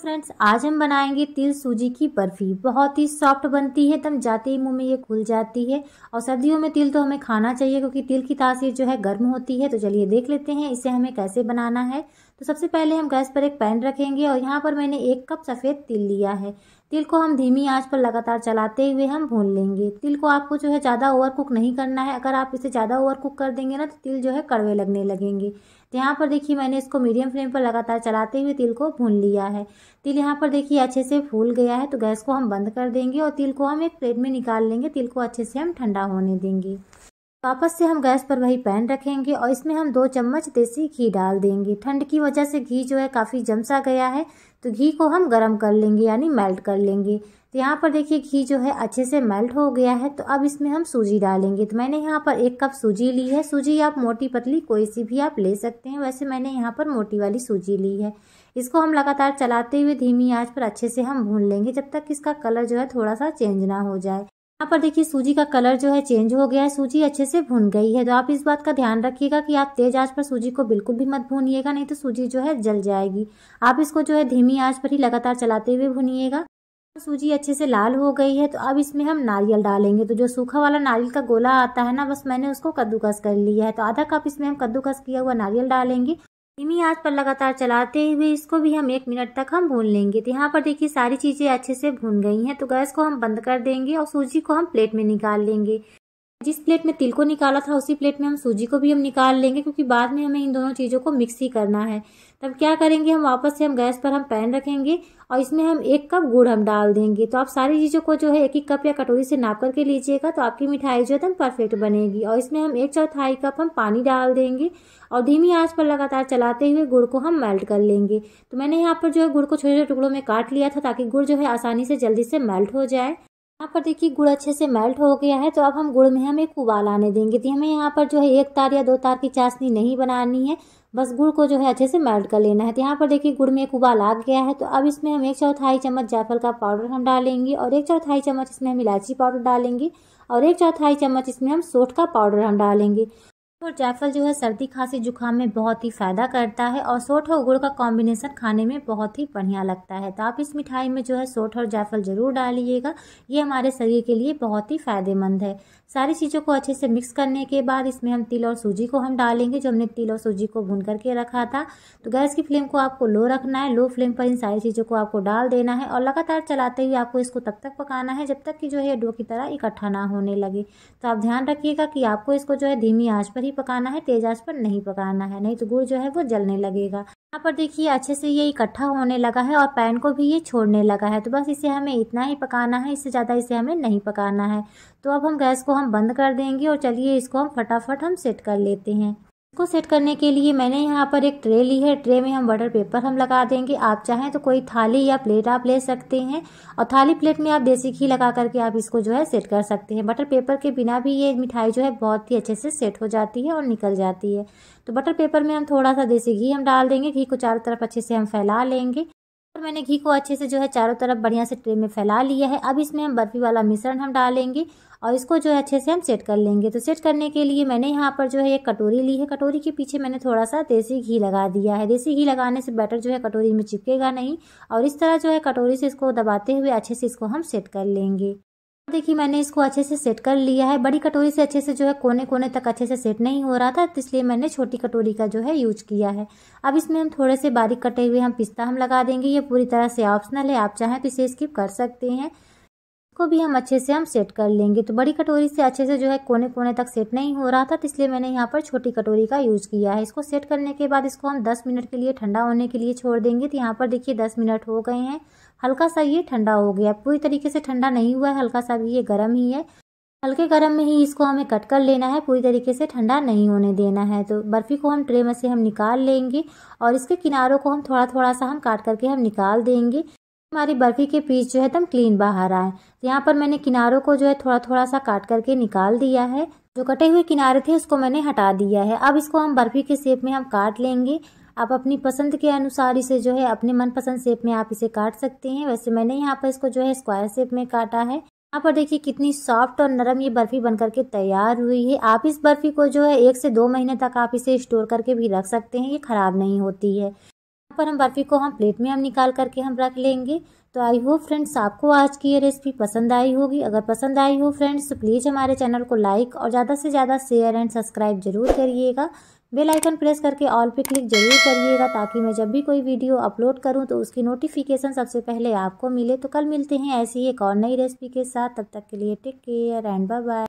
friends आज हम बनाएंगे तिल सूजी की बर्फी बहुत ही सॉफ्ट बनती है तम जाते ही मुंह में ये खुल जाती है और सर्दियों में तिल तो हमें खाना चाहिए क्योंकि तिल की तासीर जो है गर्म होती है तो चलिए देख लेते हैं इसे हमें कैसे बनाना है तो सबसे पहले हम गैस पर एक पैन रखेंगे और यहाँ पर मैंने एक कप सफ़ेद तिल लिया है तिल को हम धीमी आंच पर लगातार चलाते हुए हम भून लेंगे तिल को आपको जो है ज़्यादा ओवर कुक नहीं करना है अगर आप इसे ज़्यादा ओवर कुक कर देंगे ना तो तिल जो है कड़वे लगने लगेंगे तो यहाँ पर देखिए मैंने इसको मीडियम फ्लेम पर लगातार चलाते हुए तिल को भून लिया है तिल यहाँ पर देखिए अच्छे से फूल गया है तो गैस को हम बंद कर देंगे और तिल को हम एक प्लेट में निकाल लेंगे तिल को अच्छे से हम ठंडा होने देंगे वापस से हम गैस पर वही पैन रखेंगे और इसमें हम दो चम्मच देसी घी डाल देंगे ठंड की वजह से घी जो है काफ़ी जमसा गया है तो घी को हम गर्म कर लेंगे यानी मेल्ट कर लेंगे तो यहाँ पर देखिए घी जो है अच्छे से मेल्ट हो गया है तो अब इसमें हम सूजी डालेंगे तो मैंने यहाँ पर एक कप सूजी ली है सूजी आप मोटी पतली कोई सी भी आप ले सकते हैं वैसे मैंने यहाँ पर मोटी वाली सूजी ली है इसको हम लगातार चलाते हुए धीमी आंच पर अच्छे से हम भून लेंगे जब तक इसका कलर जो है थोड़ा सा चेंज ना हो जाए यहाँ पर देखिए सूजी का कलर जो है चेंज हो गया है सूजी अच्छे से भुन गई है तो आप इस बात का ध्यान रखिएगा कि आप तेज आंच पर सूजी को बिल्कुल भी मत भूनिएगा नहीं तो सूजी जो है जल जाएगी आप इसको जो है धीमी आंच पर ही लगातार चलाते हुए भुनिएगा सूजी अच्छे से लाल हो गई है तो अब इसमें हम नारियल डालेंगे तो जो सूखा वाला नारियल का गोला आता है ना बस मैंने उसको कद्दूकस कर लिया है तो आधा कप इसमें हम कद्दूकस किया हुआ नारियल डालेंगे धीमी आंच पर लगातार चलाते हुए इसको भी हम एक मिनट तक हम भून लेंगे तो यहाँ पर देखिए सारी चीज़ें अच्छे से भून गई हैं तो गैस को हम बंद कर देंगे और सूजी को हम प्लेट में निकाल लेंगे जिस प्लेट में तिल को निकाला था उसी प्लेट में हम सूजी को भी हम निकाल लेंगे क्योंकि बाद में हमें इन दोनों चीज़ों को मिक्स ही करना है तब क्या करेंगे हम वापस से हम गैस पर हम पैन रखेंगे और इसमें हम एक कप गुड़ हम डाल देंगे तो आप सारी चीज़ों को जो है एक एक कप या कटोरी से नाप करके लीजिएगा तो आपकी मिठाई जो है एकदम परफेक्ट बनेगी और इसमें हम एक चौथाई कप हम पानी डाल देंगे और धीमी आँच पर लगातार चलाते हुए गुड़ को हम मेल्ट कर लेंगे तो मैंने यहाँ पर जो है गुड़ को छोटे छोटे टुकड़ों में काट लिया था ताकि गुड़ जो है आसानी से जल्दी से मेल्ट हो जाए यहाँ पर देखिए गुड़ अच्छे से मेल्ट हो गया है तो अब हम गुड़ में हम एक उबाल आने देंगे तो हमें यहाँ पर जो है एक तार या दो तार की चाशनी नहीं बनानी है बस गुड़ को जो है अच्छे से मेल्ट कर लेना है तो यहाँ पर देखिए गुड़ में एक उबाल आ गया है तो अब इसमें हम एक चौथाई चम्मच जायफल का पाउडर हम डालेंगे और एक चौथाई चम्मच इसमें हम इलायची पाउडर डालेंगे और एक चौथाई चम्मच इसमें हम सोठ का पाउडर हम डालेंगे और जायफल जो है सर्दी खांसी जुकाम में बहुत ही फ़ायदा करता है और सोठ और गुड़ का कॉम्बिनेशन खाने में बहुत ही बढ़िया लगता है तो आप इस मिठाई में जो है सोठ और जायफल ज़रूर डालिएगा ये हमारे शरीर के लिए बहुत ही फ़ायदेमंद है सारी चीज़ों को अच्छे से मिक्स करने के बाद इसमें हम तिल और सूजी को हम डालेंगे जो हमने तिल और सूजी को भून करके रखा था तो गैस की फ्लेम को आपको लो रखना है लो फ्लेम पर इन सारी चीज़ों को आपको डाल देना है और लगातार चलाते हुए आपको इसको तब तक पकाना है जब तक कि जो है डो की तरह इकट्ठा ना होने लगे तो आप ध्यान रखिएगा कि आपको इसको जो है धीमी आँच पर ही पकाना है तेज आंच पर नहीं पकाना है नहीं तो गुड़ जो है वो जलने लगेगा यहाँ पर देखिए अच्छे से ये इकट्ठा होने लगा है और पैन को भी ये छोड़ने लगा है तो बस इसे हमें इतना ही पकाना है इससे ज़्यादा इसे हमें नहीं पकाना है तो अब हम गैस को हम बंद कर देंगे और चलिए इसको हम फटाफट हम सेट कर लेते हैं इसको सेट करने के लिए मैंने यहाँ पर एक ट्रे ली है ट्रे में हम बटर पेपर हम लगा देंगे आप चाहें तो कोई थाली या प्लेट आप ले सकते हैं और थाली प्लेट में आप देसी घी लगा करके आप इसको जो है सेट कर सकते हैं बटर पेपर के बिना भी ये मिठाई जो है बहुत ही अच्छे से सेट हो जाती है और निकल जाती है तो बटर पेपर में हम थोड़ा सा देसी घी हम डाल देंगे घी को चारों तरफ अच्छे से हम फैला लेंगे और तो मैंने घी को अच्छे से जो है चारों तरफ बढ़िया से ट्रे में फैला लिया है अब इसमें हम बर्फ़ी वाला मिश्रण हम डालेंगे और इसको जो है अच्छे से हम सेट कर लेंगे तो सेट करने के लिए मैंने यहाँ पर जो है एक कटोरी ली है कटोरी के पीछे मैंने थोड़ा सा देसी घी लगा दिया है देसी घी लगाने से बैटर जो है कटोरी में चिपकेगा नहीं और इस तरह जो है कटोरी से इसको दबाते हुए अच्छे से इसको हम सेट कर लेंगे देखिए मैंने इसको अच्छे से सेट कर लिया है बड़ी कटोरी से अच्छे से जो है कोने कोने तक अच्छे से सेट नहीं हो रहा था तो इसलिए मैंने छोटी कटोरी का जो है यूज किया है अब इसमें हम थोड़े से बारीक कटे हुए हम पिस्ता हम लगा देंगे ये पूरी तरह से ऑप्शनल है आप चाहें तो इसे स्किप कर सकते हैं को भी हम अच्छे से हम सेट कर लेंगे तो बड़ी कटोरी से अच्छे से जो है कोने कोने तक सेट नहीं हो रहा था तो इसलिए मैंने यहाँ पर छोटी कटोरी का यूज़ किया है इसको सेट करने के बाद इसको हम 10 मिनट के लिए ठंडा होने के लिए छोड़ देंगे तो यहाँ पर देखिए 10 मिनट हो गए हैं हल्का सा ये ठंडा हो गया पूरी तरीके से ठंडा नहीं हुआ है हल्का सा भी ये गर्म ही है हल्के गर्म में ही इसको हमें कट कर लेना है पूरी तरीके से ठंडा नहीं होने देना है तो बर्फ़ी को हम ट्रे में से हम निकाल लेंगे और इसके किनारों को हम थोड़ा थोड़ा सा हम काट करके हम निकाल देंगे हमारी बर्फी के पीस जो है एकदम क्लीन बाहर आए तो यहाँ पर मैंने किनारों को जो है थोड़ा थोड़ा सा काट करके निकाल दिया है जो कटे हुए किनारे थे उसको मैंने हटा दिया है अब इसको हम बर्फी के शेप में हम काट लेंगे आप अपनी पसंद के अनुसार इसे जो है अपने मनपसंद शेप में आप इसे काट सकते हैं वैसे मैंने यहाँ पर इसको जो है स्क्वायर शेप में काटा है यहाँ पर देखिए कितनी सॉफ्ट और नरम ये बर्फी बन करके तैयार हुई है आप इस बर्फी को जो है एक से दो महीने तक आप इसे स्टोर करके भी रख सकते हैं ये खराब नहीं होती है पर हम बर्फ़ी को हम प्लेट में हम निकाल करके हम रख लेंगे तो आई होप फ्रेंड्स आपको आज की ये रेसिपी पसंद आई होगी अगर पसंद आई हो फ्रेंड्स तो प्लीज़ हमारे चैनल को लाइक और ज़्यादा से ज़्यादा शेयर एंड सब्सक्राइब जरूर करिएगा बेल आइकन प्रेस करके ऑल पे क्लिक जरूर करिएगा ताकि मैं जब भी कोई वीडियो अपलोड करूँ तो उसकी नोटिफिकेशन सबसे पहले आपको मिले तो कल मिलते हैं ऐसी एक और नई रेसिपी के साथ तब तक के लिए take care and bye bye